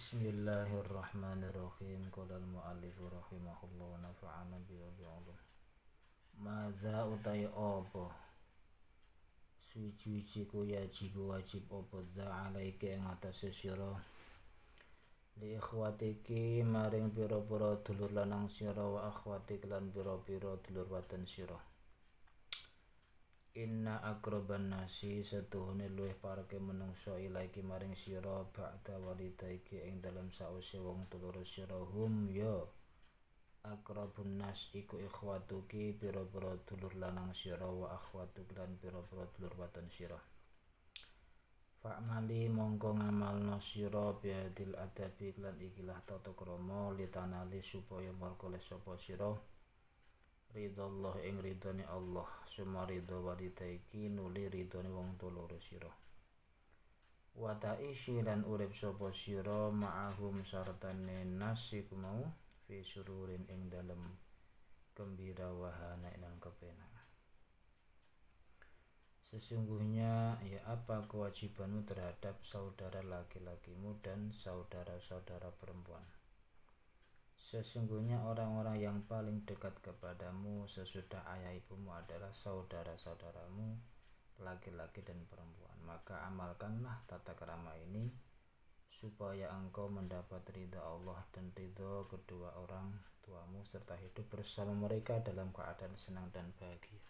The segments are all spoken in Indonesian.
Bismillahirrahmanirrahim. Qolal muallif rahimahullah wa nafa'ana bi ulum. Madza utai apa? Suwi-suwi ku yajib wajib apa dza alaika ing atase sira. Li ikhwatiki maring pira-pira dulur lanang sira wa akhwatik lan pira-pira dulur wadon sira. inna akroban nasi setuhuni luih parke menungso ilaiki maring siro ba'da walidaiki ing dalam sa'usi wong tulur siro hum yo akrabun nas iku ikhwatuki biro biro tulur lanang siro wa akhwatuk lan biro tulur watan siro fa'mali mongko ngamal no siro biadil adabi lan ikilah tato kromo litanali supaya morkoleh sopo siro ridho Allah ing ridhone Allah suma ridho walidaiki nuli ridhone wong tua loro sira wa ta'ishi lan urip sapa sira ma'ahum sartane nasik mau fi sururin ing dalem gembira wahana lan kepenak Sesungguhnya ya apa kewajibanmu terhadap saudara laki-lakimu dan saudara-saudara perempuan Sesungguhnya orang-orang yang paling dekat kepadamu sesudah ayah ibumu adalah saudara-saudaramu laki-laki dan perempuan. Maka amalkanlah tata kerama ini supaya engkau mendapat ridha Allah dan ridha kedua orang tuamu serta hidup bersama mereka dalam keadaan senang dan bahagia.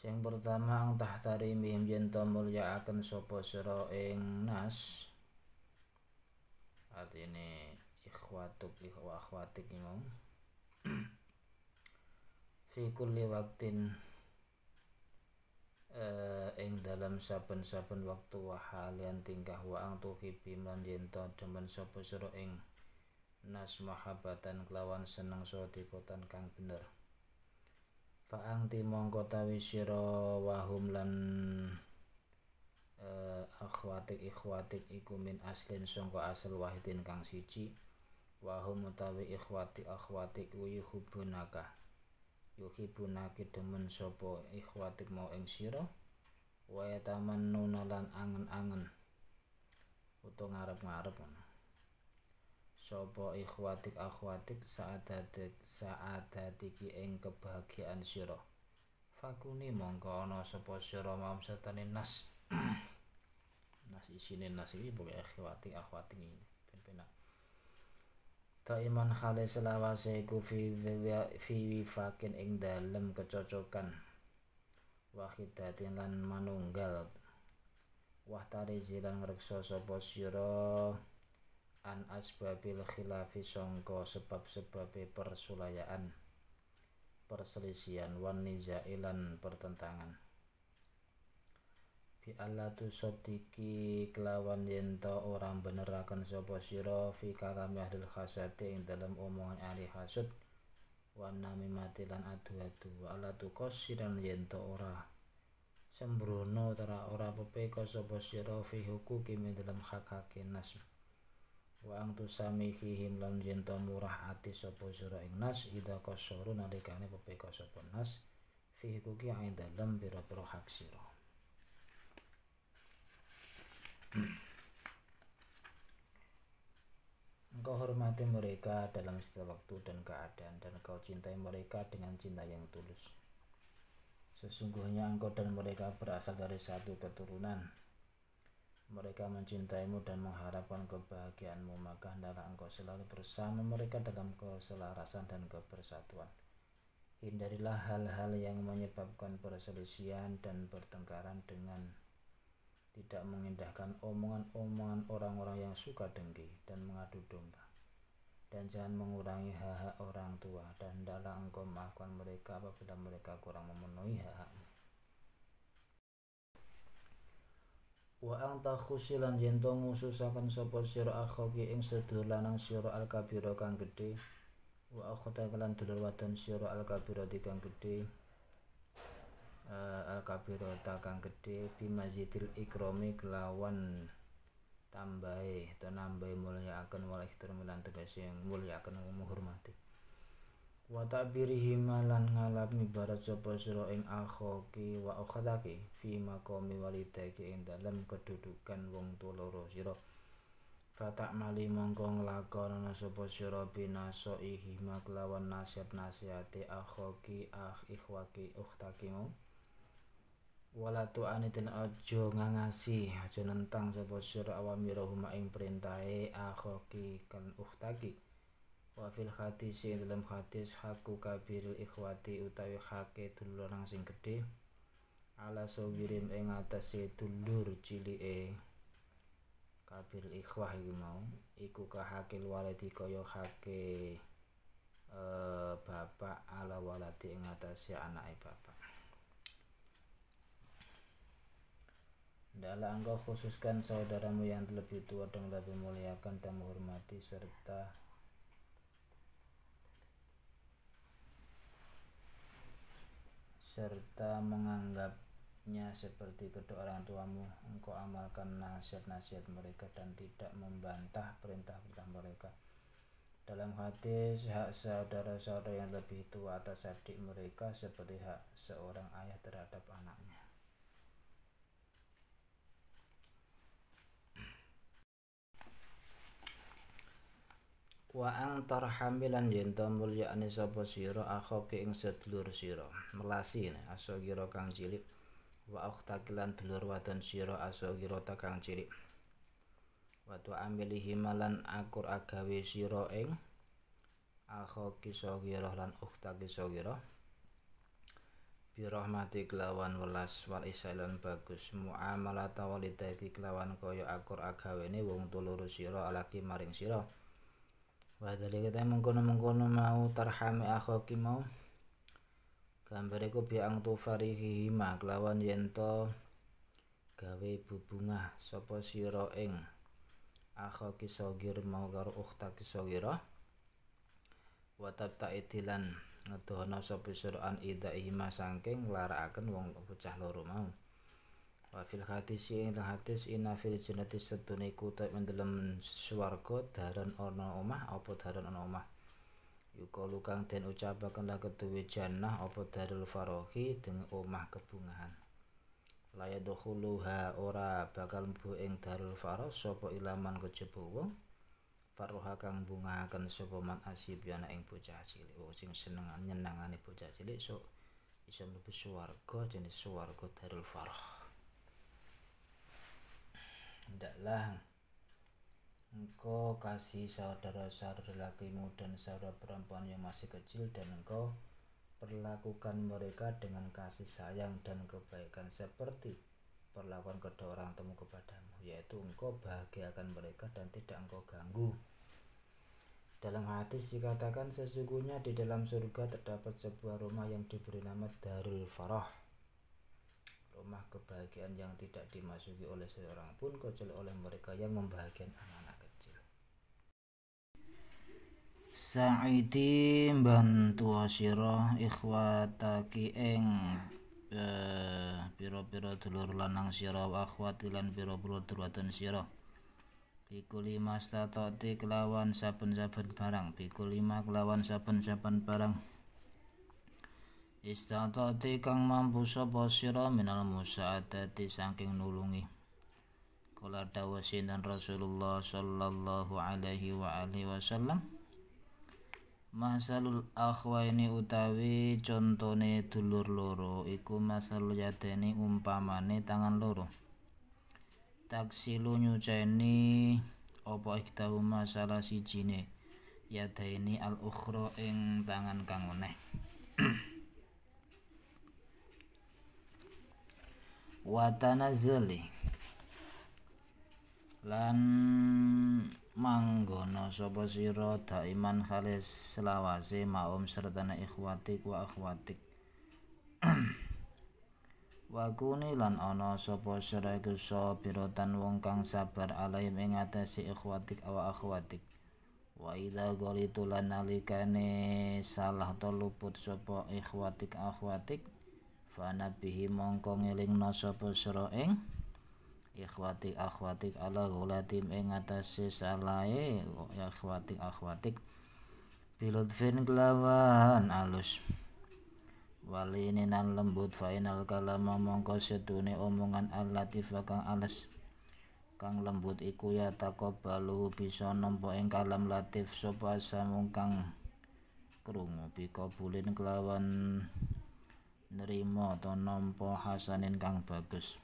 Yang pertama, ang mimpi jenta mulia akan sopo sero ing nas saat ini ikhwatuk wa akhwatik imam fi kulli waktin uh, ing dalam saben-saben waktu wa halian tingkah wa ang tuhibi lan yen to demen sapa sira ing nas mahabatan kelawan seneng sodikotan kang bener fa timong mongko tawi sira wahum lan uh, akhwatik ikhwatik iku min aslin songko asal wahidin kang siji wahum utawi ikhwati akhwatik yuhibunaka yuhibunaki demen sopo ikhwatik mau ing sira wa yatamannuna lan angen-angen utawa ngarep-ngarep sapa ikhwatik akhwatik saat saadatiki ing kebahagiaan siro fakuni mongko ana sopo siro mam setane nas Nasi isinin nasibi boga akhwati akhwati pen penak ta iman khale selawase ku fi fi fakin ing dalem kecocokan wahidatin lan manunggal wah tari lan ngreksa sapa sira an asbabil khilafi sangka sebab-sebabe persulayaan perselisihan wan nizailan pertentangan bi tu sotiki kelawan yento orang benerakan sopo siro fi kalami ahlil khasati ing dalam omongan ahli hasud wana mimati lan adu adu allatu kosiran yento ora sembrono tera ora pepeko sopo siro fi hukuki ing dalam hak haki nas wa ang hihim lan yento murah ati sopo siro ing nas ida kosoro nadekane pepeko sopo nas fi hukuki ing dalam biro-biro hak siro Hmm. Engkau hormati mereka dalam setiap waktu dan keadaan dan kau cintai mereka dengan cinta yang tulus. Sesungguhnya engkau dan mereka berasal dari satu keturunan. Mereka mencintaimu dan mengharapkan kebahagiaanmu, maka hendaklah engkau selalu bersama mereka dalam keselarasan dan kebersatuan. Hindarilah hal-hal yang menyebabkan perselisihan dan pertengkaran dengan tidak mengindahkan omongan-omongan orang-orang yang suka dengki dan mengadu domba dan jangan mengurangi hak-hak orang tua dan hendaklah engkau maafkan mereka apabila mereka kurang memenuhi hak-hakmu wa ang takhusilan yen to ngususaken sapa sira akhoki ing sedulur lanang sira al kabira kang gedhe wa akhota kelan dulur wadon sira al kabira kang gedhe uh, eh, al kabirota kang gedhe bimazidil ikrami kelawan tambahi atau nambahi mulyaaken wal ihtiram yang mulia akan menghormati wa tabirihi malan ngalap mibarat sopo sira ing akhoki wa ukhadaki fi maqami walidaki ing dalem kedudukan wong tua loro Fatak mali mongko nglakonana sapa sira binaso ihi maklawan nasihat nasihati akhoki ah ikhwaki ukhtaki wala tuanitin ojo ngangasi ojo nentang sapa sura awamirahuma ing perintahe akhoki kan uhtaki wa fil hadis ing dalam hadis hakku kabiril ikhwati utawi hake dulur nang sing gedhe ala sobirin ing atas atase dulur e. kabiril ikhwah iku mau iku kahakil waladi kaya hake eh, bapak ala waladi ing atas atase anake bapak dalam engkau khususkan saudaramu yang lebih tua dan lebih muliakan dan menghormati serta serta menganggapnya seperti kedua orang tuamu engkau amalkan nasihat-nasihat mereka dan tidak membantah perintah-perintah mereka dalam hadis hak saudara-saudara yang lebih tua atas adik mereka seperti hak seorang ayah terhadap anaknya wa antar hamilan yen to mulyakne sapa sira akhoke ing sedulur sira melasi asagira kang cilik wa ukhtakilan dulur wadon sira asagira ta kang cilik wa tu amili himalan akur agawe sira ing akhoki sogiro lan ukhtaki sagira birahmati kelawan welas wal isailan bagus muamalah tawalidaki kelawan kaya akur agawene wong tulur sira alaki maring sira Wadali kita mengkono mengkono mau tarhami akhoki mau gambar iku biang tufari hima kelawan yento gawe bubunga sopo siro ing akhoki sogir mau karo ukhta kisogiro watab ta itilan ngedohono sopo siro an ida hima sangking lara akan wong bucah loro mau wa fil hadis ing hadis inna fil jannati satune kutub ing dalem swarga daran ana omah apa daran ana omah yukalu kang den ucapaken la keduwe jannah apa darul farahi deng omah kebungahan la yadkhuluha ora bakal mlebu ing darul farah sapa ilaman kejaba wong faroha kang bungahaken sapa man asib yana ing bocah cilik oh sing seneng nyenengane bocah cilik sok iso mlebu swarga jenis swarga darul farah hendaklah engkau kasih saudara-saudara lakimu dan saudara perempuan yang masih kecil dan engkau perlakukan mereka dengan kasih sayang dan kebaikan seperti perlakuan kedua orang temu kepadamu yaitu engkau bahagiakan mereka dan tidak engkau ganggu dalam hadis dikatakan sesungguhnya di dalam surga terdapat sebuah rumah yang diberi nama Darul Farah rumah kebahagiaan yang tidak dimasuki oleh seorang pun kecuali oleh mereka yang membahagiakan anak-anak kecil Sa'idi bantu asyirah ikhwataki eng, eh, piro-piro dulur lanang sirah wa akhwati lan piro pira dulwatan sirah Biku lima statoti kelawan saben-saben barang Biku lima kelawan saben-saben barang Istatati kang mampu sapa sira minal musaadati saking nulungi. Kula dawuh dan Rasulullah sallallahu alaihi wa alihi wasallam. Masalul akhwaini utawi contone dulur loro iku masal yadeni umpamane tangan loro. Taksilu nyuceni opo iktahu masalah sijine yadaini al-ukhra ing tangan kang meneh. Watanazeli, lan manggono sapa sira daiman khalis selawase maum serta ikhwatik wa akhwatik wa kuni lan ana sapa sira iku sabiratan wong kang sabar alaim ing atase ikhwatik wa akhwatik wa idza ghalitu lan nalikane salah to luput sapa ikhwatik akhwatik fanabihi mongko ngelingno nasa sira ing ikhwatik akhwatik ala gulatim ing atasi salai ikhwatik akhwatik bilutfin kelawan alus walini nan lembut final kalama mongko seduni omongan alatif kang alas kang lembut iku ya takobalu bisa nompo ing kalam latif sopasa mongkang kang krungu bika bulin kelawan nerima to nampa hasanin kang bagus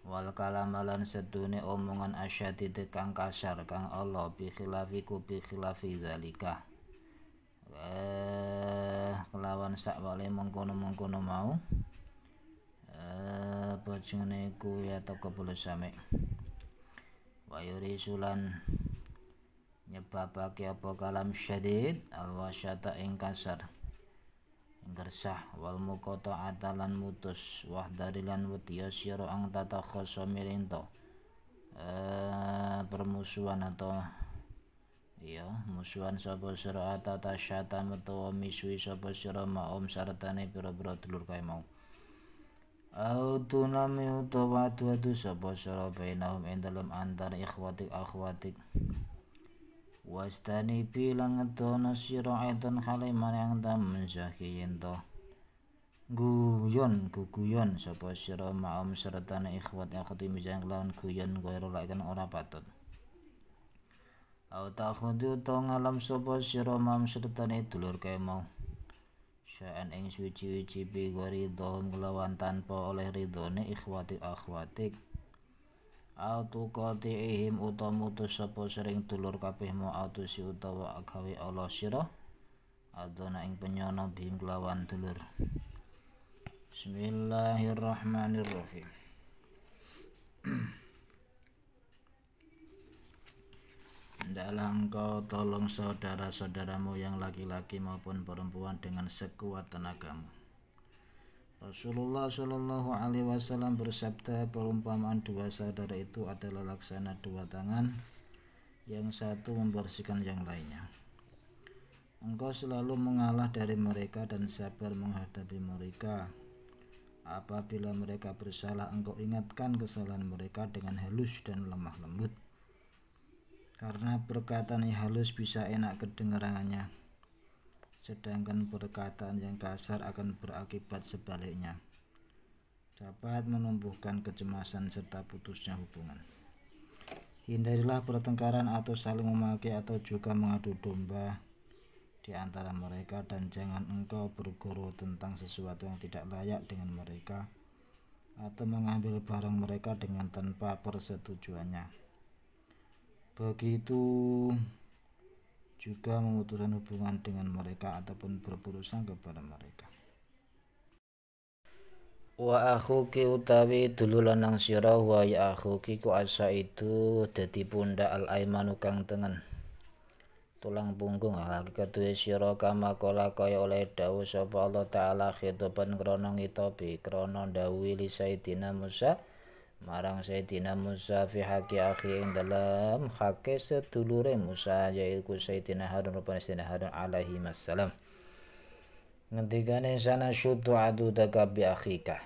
wal kalamalan sedune omongan asyadid kang kasar kang Allah bi ku bi khilafi zalika eh kelawan sak wale mengkono-mengkono mau eh bojone ku ya toko kebul sami wa sulan nyebabake apa kalam syadid al wasyata ing kasar gersah wal mukoto atalan mutus dari lan wetiya siro ang tatakhasa mirinto eh, permusuhan atau iya musuhan sapa sira atata syata metu miswi sapa om maom sartane pira-pira telur kae mau au tunami utawa adu sapa siro bainahum ing antar ikhwatik akhwatik wastani bilang dono siro eton haliman yang tam syahiyin to guyon guguyon sapa siro ma'am serta na ikhwat yang khuti mijang lawan guyon goyro laikan ora patut Auta khudu to ngalam sapa siro ma'am serta na e idulur kaya mau Syaan ing suci-wici bigwa ridho ngelawan tanpa oleh ridho ni ikhwatik akhwatik autu ihim utamu tu sapa sering dulur kabeh mau si utawa gawe Allah sira adona ing penyono bihim kelawan dulur Bismillahirrahmanirrahim Dalam engkau tolong saudara-saudaramu yang laki-laki maupun perempuan dengan sekuat tenagamu Rasulullah Shallallahu Alaihi Wasallam bersabda perumpamaan dua saudara itu adalah laksana dua tangan yang satu membersihkan yang lainnya. Engkau selalu mengalah dari mereka dan sabar menghadapi mereka. Apabila mereka bersalah, engkau ingatkan kesalahan mereka dengan halus dan lemah lembut. Karena perkataan yang halus bisa enak kedengarannya sedangkan perkataan yang kasar akan berakibat sebaliknya dapat menumbuhkan kecemasan serta putusnya hubungan hindarilah pertengkaran atau saling memaki atau juga mengadu domba di antara mereka dan jangan engkau berguru tentang sesuatu yang tidak layak dengan mereka atau mengambil barang mereka dengan tanpa persetujuannya begitu juga memutuskan hubungan dengan mereka ataupun berburuk kepada mereka wa akhuki utawi dulu lanang sira wa ya akhuki ku asa itu dadi pundak al aimanu kang tengen tulang punggung halaki kedua sira kama kala kaya oleh dawuh sapa Allah taala khitaban krana ngitobi krana dawuhi li sayidina Musa marang Sayyidina Musa fi haqi akhi ing dalam hakke setulure Musa yaiku Sayyidina Harun rupane Sayyidina Harun alaihi wassalam ngendikane sana syuddu adu bi akhika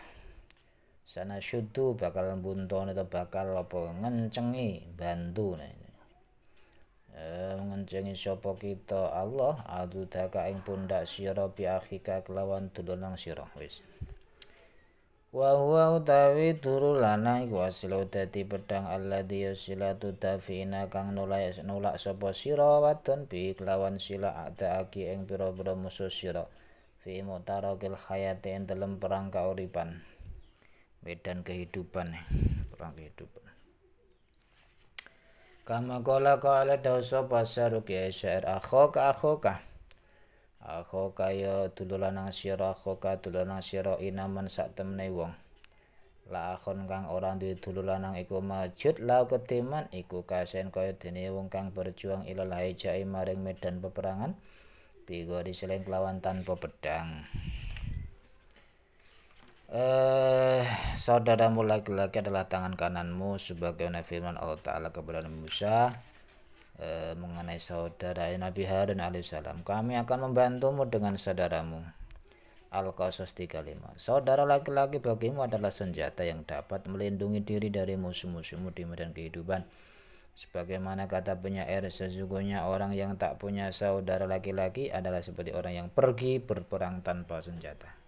sana syuddu bakal buntone atau bakal apa ngencengi bantu nih ini e, kita Allah adu daka ing pundak sira bi akhika kelawan dulanang siro wis wa huwa utawi turu lana iku asilo dadi pedang alladhi yusilatu dafina kang nulak nulak sapa sira wadon bi kelawan sila adaki ing pira-pira musuh sira fi mutarakil hayati ing dalem perang kauripan medan kehidupan eh, perang kehidupan kama kola kola dosa pasaruk ya syair akhoka akhoka akhoka ya dululanang sira akhoka dululanang sira inaman sak temene wong la akhon kang di duwe dululanang iku majud la ketiman iku kasen kaya dene wong kang berjuang ilal jai maring medan peperangan bigori seleng kelawan tanpa pedang eh saudaramu laki-laki adalah tangan kananmu sebagaimana firman Allah Ta'ala kepada Musa e, mengenai saudara Nabi Harun alaihissalam kami akan membantumu dengan saudaramu Al-Qasas 35 Saudara laki-laki bagimu adalah senjata yang dapat melindungi diri dari musuh-musuhmu di medan kehidupan Sebagaimana kata penyair sesungguhnya orang yang tak punya saudara laki-laki adalah seperti orang yang pergi berperang tanpa senjata